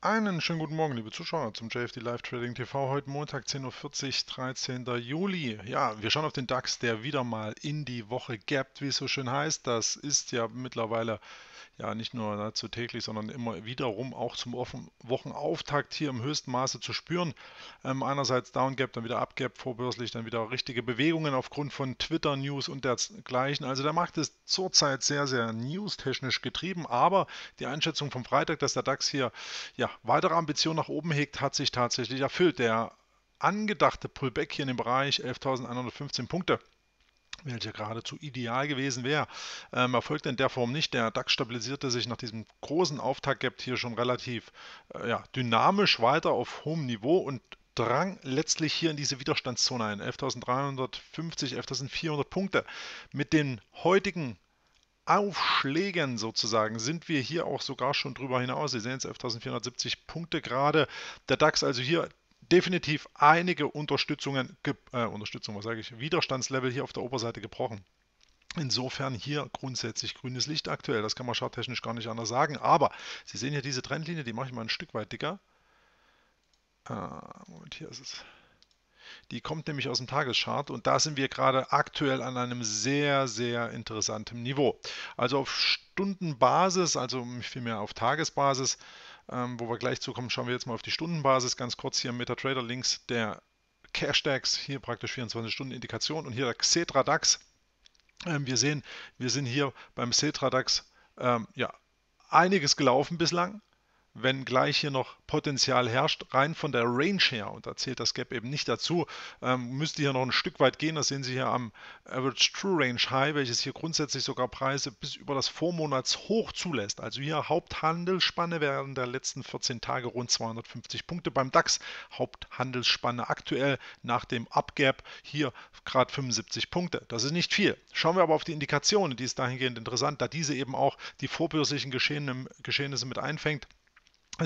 Einen schönen guten Morgen, liebe Zuschauer, zum JFD Live Trading TV. Heute Montag, 10.40 Uhr, 13. Juli. Ja, wir schauen auf den DAX, der wieder mal in die Woche gappt, wie es so schön heißt. Das ist ja mittlerweile ja nicht nur nahezu täglich, sondern immer wiederum auch zum Wochenauftakt hier im höchsten Maße zu spüren. Ähm, einerseits Downgap, dann wieder Up vorbörslich, dann wieder richtige Bewegungen aufgrund von Twitter News und dergleichen. Also der Markt ist zurzeit sehr, sehr news-technisch getrieben, aber die Einschätzung vom Freitag, dass der DAX hier ja weitere Ambition nach oben hegt, hat sich tatsächlich erfüllt. Der angedachte Pullback hier in dem Bereich 11.115 Punkte welcher geradezu ideal gewesen wäre, ähm, erfolgt in der Form nicht. Der DAX stabilisierte sich nach diesem großen Auftaktgap hier schon relativ äh, ja, dynamisch weiter auf hohem Niveau und drang letztlich hier in diese Widerstandszone ein. 11.350, 11.400 Punkte. Mit den heutigen Aufschlägen sozusagen sind wir hier auch sogar schon drüber hinaus. Sie sehen es, 11.470 Punkte gerade. Der DAX also hier definitiv einige Unterstützungen, äh, Unterstützung, was sage ich, Widerstandslevel hier auf der Oberseite gebrochen. Insofern hier grundsätzlich grünes Licht aktuell. Das kann man charttechnisch gar nicht anders sagen. Aber Sie sehen hier diese Trendlinie, die mache ich mal ein Stück weit dicker. Äh, Moment, hier ist es. Die kommt nämlich aus dem Tageschart und da sind wir gerade aktuell an einem sehr, sehr interessanten Niveau. Also auf Stundenbasis, also vielmehr auf Tagesbasis, ähm, wo wir gleich zukommen, schauen wir jetzt mal auf die Stundenbasis. Ganz kurz hier MetaTrader links der Cashdax, hier praktisch 24-Stunden-Indikation und hier der Xetra DAX. Ähm, wir sehen, wir sind hier beim Xetra DAX ähm, ja, einiges gelaufen bislang wenn gleich hier noch Potenzial herrscht, rein von der Range her, und da zählt das Gap eben nicht dazu, ähm, müsste hier noch ein Stück weit gehen. Das sehen Sie hier am Average True Range High, welches hier grundsätzlich sogar Preise bis über das Vormonatshoch zulässt. Also hier Haupthandelsspanne während der letzten 14 Tage rund 250 Punkte beim DAX. Haupthandelsspanne aktuell nach dem Upgap hier gerade 75 Punkte. Das ist nicht viel. Schauen wir aber auf die Indikationen, die ist dahingehend interessant, da diese eben auch die vorbörslichen Geschehnisse mit einfängt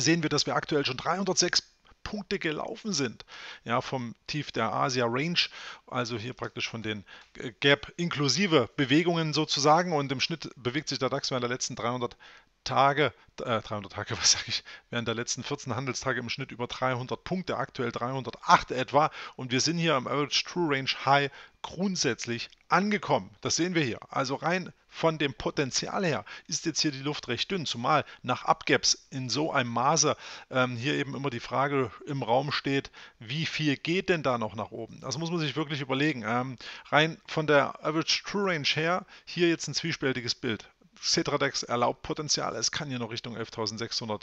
sehen wir, dass wir aktuell schon 306 Punkte gelaufen sind. Ja, vom Tief der Asia Range, also hier praktisch von den äh, Gap inklusive Bewegungen sozusagen. Und im Schnitt bewegt sich der DAX während der letzten 300 Tage, äh, 300 Tage, was sage ich, während der letzten 14 Handelstage im Schnitt über 300 Punkte, aktuell 308 etwa. Und wir sind hier am Average True Range High grundsätzlich angekommen. Das sehen wir hier. Also rein von dem Potenzial her ist jetzt hier die Luft recht dünn, zumal nach Abgaps in so einem Maße ähm, hier eben immer die Frage im Raum steht, wie viel geht denn da noch nach oben? Das muss man sich wirklich überlegen. Ähm, rein von der Average True Range her hier jetzt ein zwiespältiges Bild. Cetradex erlaubt Potenzial, es kann hier noch Richtung 11.635,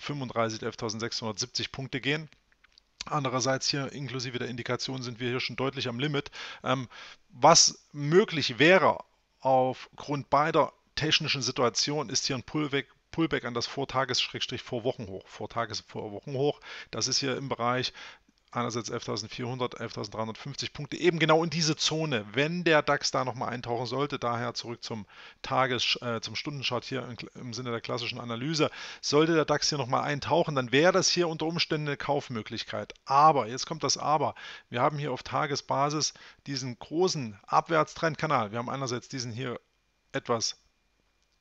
11.670 Punkte gehen. Andererseits hier inklusive der Indikation sind wir hier schon deutlich am Limit. Ähm, was möglich wäre aufgrund beider technischen Situationen, ist hier ein Pullback, Pullback an das Vortages-Vorwochenhoch. Vortages-Vorwochenhoch, das ist hier im Bereich einerseits 11.400, 11.350 Punkte, eben genau in diese Zone, wenn der DAX da nochmal eintauchen sollte, daher zurück zum Tages-, äh, zum Stundenchart hier im, im, Sinne der klassischen Analyse, sollte der DAX hier nochmal eintauchen, dann wäre das hier unter Umständen eine Kaufmöglichkeit. Aber, jetzt kommt das Aber, wir haben hier auf Tagesbasis diesen großen Abwärtstrendkanal. Wir haben einerseits diesen hier etwas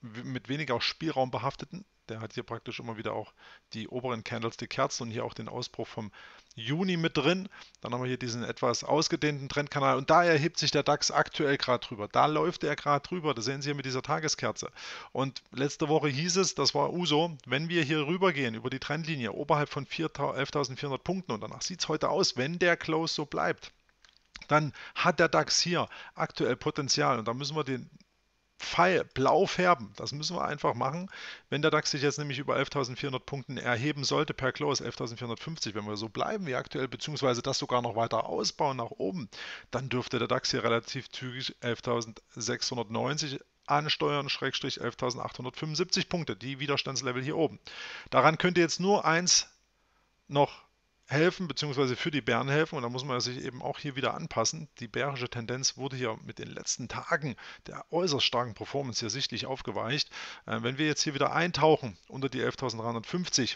mit weniger Spielraum behafteten der hat hier praktisch immer wieder auch die oberen Candlestick-Kerzen und hier auch den Ausbruch vom Juni mit drin. Dann haben wir hier diesen etwas ausgedehnten Trendkanal und da erhebt sich der DAX aktuell gerade drüber. Da läuft er gerade drüber. Das sehen Sie hier mit dieser Tageskerze. Und letzte Woche hieß es, das war Uso, wenn wir hier rübergehen über die Trendlinie oberhalb von 11.400 Punkten und danach sieht es heute aus, wenn der Close so bleibt dann hat der DAX hier aktuell Potenzial. Und da müssen wir den Pfeil blau färben. Das müssen wir einfach machen. Wenn der DAX sich jetzt nämlich über 11.400 Punkten erheben sollte per Close, 11.450, wenn wir so bleiben wie aktuell, beziehungsweise das sogar noch weiter ausbauen nach oben, dann dürfte der DAX hier relativ zügig 11.690 ansteuern, Schrägstrich 11.875 Punkte, die Widerstandslevel hier oben. Daran könnte jetzt nur eins noch helfen, beziehungsweise für die Bären helfen. Und da muss man sich eben auch hier wieder anpassen. Die bärische Tendenz wurde hier mit den letzten Tagen der äußerst starken Performance hier sichtlich aufgeweicht. Äh, wenn wir jetzt hier wieder eintauchen unter die 11.350,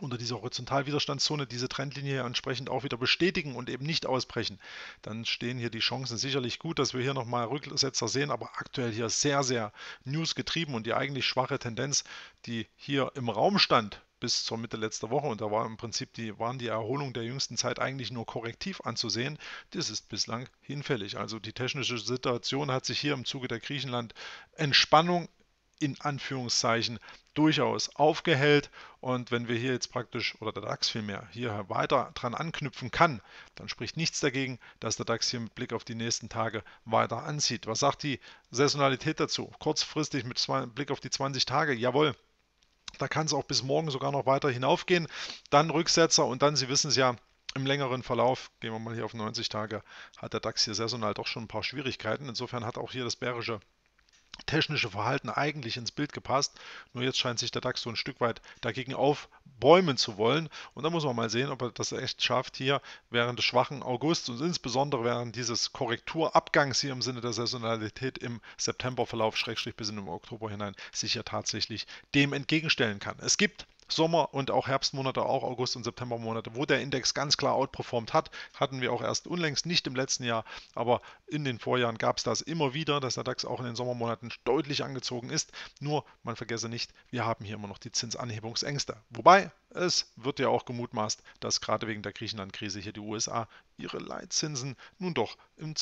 unter dieser Horizontalwiderstandszone diese Trendlinie entsprechend auch wieder bestätigen und eben nicht ausbrechen, dann stehen hier die Chancen sicherlich gut, dass wir hier nochmal Rücksetzer sehen, aber aktuell hier sehr, sehr News getrieben und die eigentlich schwache Tendenz, die hier im Raum stand, bis zur Mitte letzter Woche und da war im Prinzip die, waren die Erholung der jüngsten Zeit eigentlich nur korrektiv anzusehen. Das ist bislang hinfällig. Also die technische Situation hat sich hier im Zuge der Griechenland Entspannung in Anführungszeichen durchaus aufgehellt. Und wenn wir hier jetzt praktisch, oder der DAX vielmehr, hier weiter dran anknüpfen kann, dann spricht nichts dagegen, dass der DAX hier mit Blick auf die nächsten Tage weiter anzieht. Was sagt die Saisonalität dazu? Kurzfristig mit Blick auf die 20 Tage, jawohl, da kann es auch bis morgen sogar noch weiter hinaufgehen. Dann Rücksetzer und dann, Sie wissen es ja, im längeren Verlauf, gehen wir mal hier auf 90 Tage, hat der DAX hier saisonal doch schon ein paar Schwierigkeiten. Insofern hat auch hier das bärische technische Verhalten eigentlich ins Bild gepasst. Nur jetzt scheint sich der DAX so ein Stück weit dagegen aufbäumen zu wollen. Und da muss man mal sehen, ob er das echt schafft hier während des schwachen Augusts und insbesondere während dieses Korrekturabgangs hier im Sinne der Saisonalität im Septemberverlauf, Schrägstrich bis in den Oktober hinein, sich ja tatsächlich dem entgegenstellen kann. Es gibt Sommer- und auch Herbstmonate, auch August- und Septembermonate, wo der Index ganz klar outperformt hat, hatten wir auch erst unlängst, nicht im letzten Jahr, aber in den Vorjahren gab es das immer wieder, dass der DAX auch in den Sommermonaten deutlich angezogen ist. Nur, man vergesse nicht, wir haben hier immer noch die Zinsanhebungsängste. Wobei, es wird ja auch gemutmaßt, dass gerade wegen der Griechenland-Krise hier die USA ihre Leitzinsen nun doch im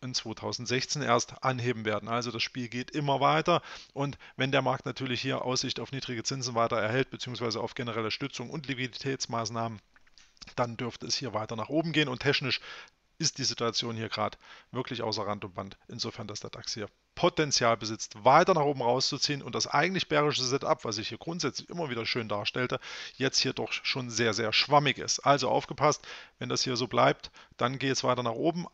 in 2016 erst anheben werden. Also das Spiel geht immer weiter und wenn der Markt natürlich hier Aussicht auf niedrige Zinsen weiter erhält, beziehungsweise auf generelle Stützung und Liquiditätsmaßnahmen, dann dürfte es hier weiter nach oben gehen und technisch ist die Situation hier gerade wirklich außer Rand und Band. Insofern, dass der DAX hier Potenzial besitzt, weiter nach oben rauszuziehen und das eigentlich bärische Setup, was ich hier grundsätzlich immer wieder schön darstellte, jetzt hier doch schon sehr, sehr schwammig ist. Also aufgepasst, wenn das hier so bleibt, dann geht es weiter nach oben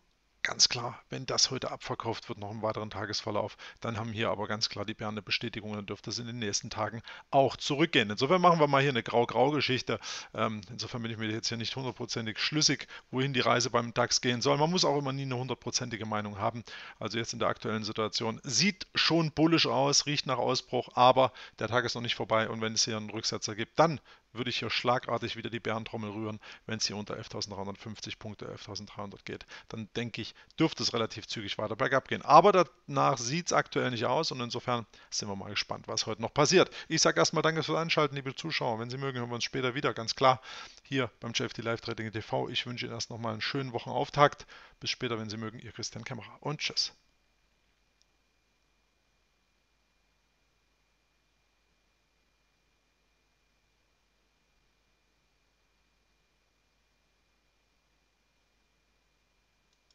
ganz klar, wenn das heute abverkauft wird noch im weiteren Tagesverlauf, dann haben hier aber ganz klar die Bären eine Bestätigung, dann dürfte es in den nächsten Tagen auch zurückgehen. Insofern machen wir mal hier eine grau-grau-Geschichte. Ähm, insofern bin ich mir jetzt hier nicht hundertprozentig schlüssig, wohin die Reise beim DAX gehen soll. Man muss auch immer nie eine hundertprozentige Meinung haben. Also jetzt in der aktuellen Situation sieht schon bullisch aus, riecht nach Ausbruch, aber der Tag ist noch nicht vorbei und wenn es hier einen Rücksetzer gibt, dann würde ich hier schlagartig wieder die Bärentrommel rühren, wenn es hier unter 11.350 Punkte, 11.300 geht. Dann denke ich, dürfte es relativ zügig weiter bergab gehen. Aber danach sieht es aktuell nicht aus und insofern sind wir mal gespannt, was heute noch passiert. Ich sage erstmal danke fürs Einschalten, liebe Zuschauer. Wenn Sie mögen, hören wir uns später wieder, ganz klar, hier beim JFD Live Trading TV. Ich wünsche Ihnen erst nochmal einen schönen Wochenauftakt. Bis später, wenn Sie mögen, Ihr Christian Kämmerer und tschüss.